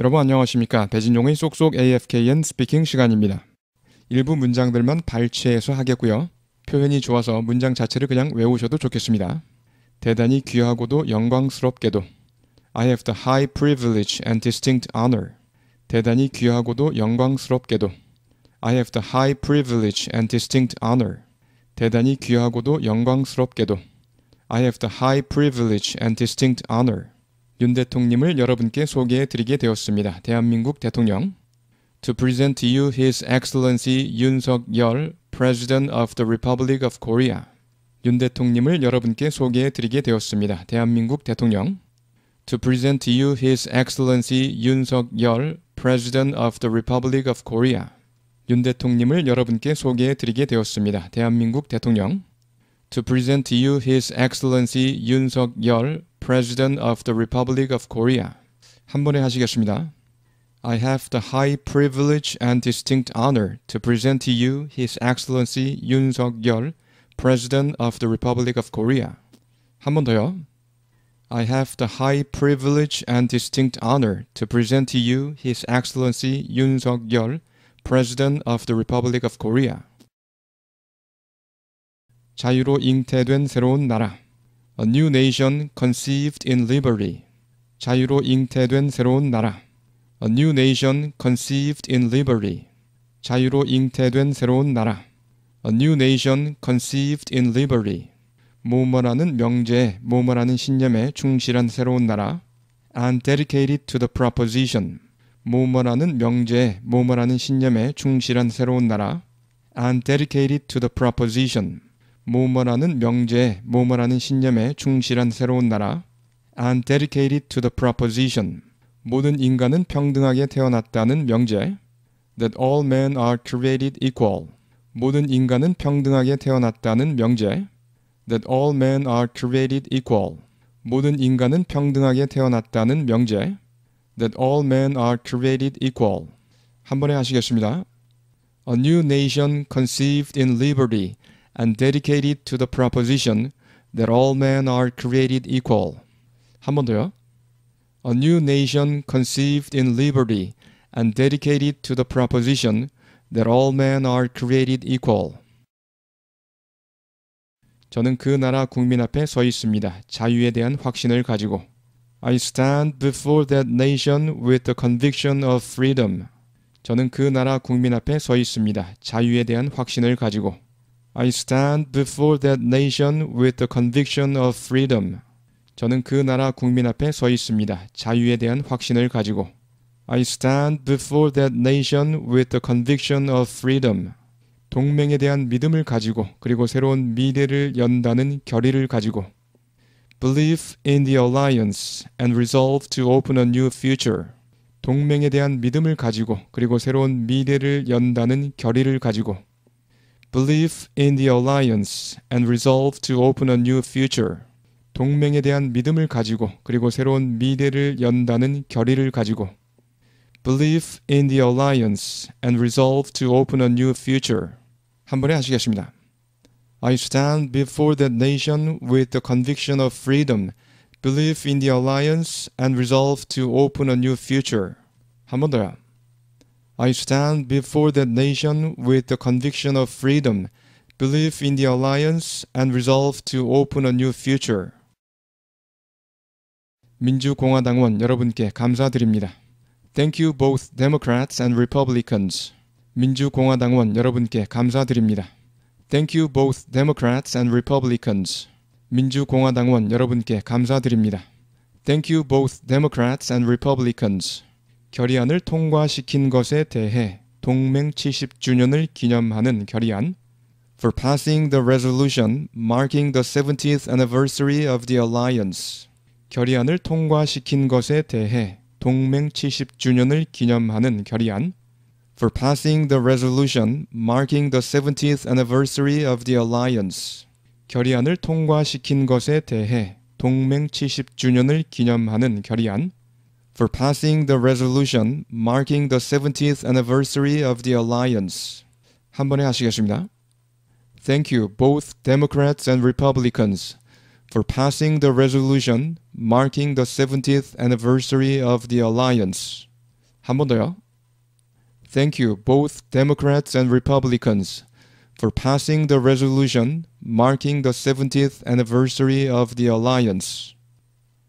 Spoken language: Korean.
여러분 안녕하십니까. 배진용의 쏙쏙 AFKN 스피킹 시간입니다. 일부 문장들만 발췌해서 하겠고요. 표현이 좋아서 문장 자체를 그냥 외우셔도 좋겠습니다. 대단히 귀하고도 영광스럽게도 I have the high privilege and distinct honor. 대단히 귀하고도 영광스럽게도 I have the high privilege and distinct honor. 대단히 귀하고도 영광스럽게도 I have the high privilege and distinct honor. 윤 대통령님을 여러분께 소개해 드리게 되었습니다. 대한민국 대통령 To present to you His Excellency 윤석열, President of the Republic of Korea. 윤 대통령님을 여러분께 소개해 드리게 되었습니다. 대한민국 대통령 To present to you His Excellency 윤석열, President of the Republic of Korea. 윤 대통령님을 여러분께 소개해 드리게 되었습니다. 대한민국 대통령 To present to you His Excellency 윤석열, President of the Republic of Korea. 한 번에 하시겠습니다. I have the high privilege and distinct honor to present to you His Excellency Yoon Suk-yeol, President of the Republic of Korea. 한 번 더요. I have the high privilege and distinct honor to present to you His Excellency Yoon Suk-yeol, President of the Republic of Korea. 자유로 잉태된 새로운 나라. A New Nation Conceived in Liberty 자유로 잉태된 새로운 나라 A New Nation Conceived in Liberty 자유로 잉태된 새로운 나라 A New Nation Conceived in Liberty 모모라는 명제, 모모라는 신념에 충실한 새로운 나라 and dedicated to the proposition 모모라는 명제, 모모라는 신념에 충실한 새로운 나라 and dedicated to the proposition 모모라는 명제, 모모라는 신념에 충실한 새로운 나라, and dedicated to the proposition, 모든 인간은 평등하게 태어났다는 명제, that all men are created equal, 모든 인간은 평등하게 태어났다는 명제, that all men are created equal, 모든 인간은 평등하게 태어났다는 명제, that all men are created equal, 한 번에 하시겠습니다. A new nation conceived in liberty and dedicated to the proposition that all men are created equal. 한번 더요. A new nation conceived in liberty and dedicated to the proposition that all men are created equal. 저는 그 나라 국민 앞에 서 있습니다. 자유에 대한 확신을 가지고. I stand before that nation with the conviction of freedom. 저는 그 나라 국민 앞에 서 있습니다. 자유에 대한 확신을 가지고. I stand before that nation with the conviction of freedom. 저는 그 나라 국민 앞에 서 있습니다. 자유에 대한 확신을 가지고. I stand before that nation with the conviction of freedom. 동맹에 대한 믿음을 가지고 그리고 새로운 미래를 연다는 결의를 가지고 belief in the alliance and resolve to open a new future. 동맹에 대한 믿음을 가지고 그리고 새로운 미래를 연다는 결의를 가지고 belief in the alliance and resolve to open a new future. 동맹에 대한 믿음을 가지고 그리고 새로운 미래를 연다는 결의를 가지고 Believe in the alliance and resolve to open a new future. 한 번에 하시겠습니다. I stand before that nation with the conviction of freedom, Believe in the alliance and resolve to open a new future. 한번 더요. I stand before that nation with the conviction of freedom, belief in the alliance, and resolve to open a new future. 민주공화당원 여러분께 감사드립니다. Thank you both Democrats and Republicans. 민주공화당원 여러분께 감사드립니다. Thank you both Democrats and Republicans. 민주공화당원 여러분께 감사드립니다. Thank you both Democrats and Republicans. 결의안을 통과시킨 것에 대해 동맹 70주년을 기념하는 결의안 For passing the resolution marking the 70th anniversary of the alliance 결의안을 통과시킨 것에 대해 동맹 70주년을 기념하는 결의안 For passing the resolution marking the 70th anniversary of the alliance 결의안을 통과시킨 것에 대해 동맹 70주년을 기념하는 결의안 for passing the resolution marking the 70th anniversary of the alliance. 한 번에 하시겠습니다. Thank you, both Democrats and Republicans, for passing the resolution marking the 70th anniversary of the alliance. 한 번 더요. Thank you, both Democrats and Republicans, for passing the resolution marking the 70th anniversary of the alliance.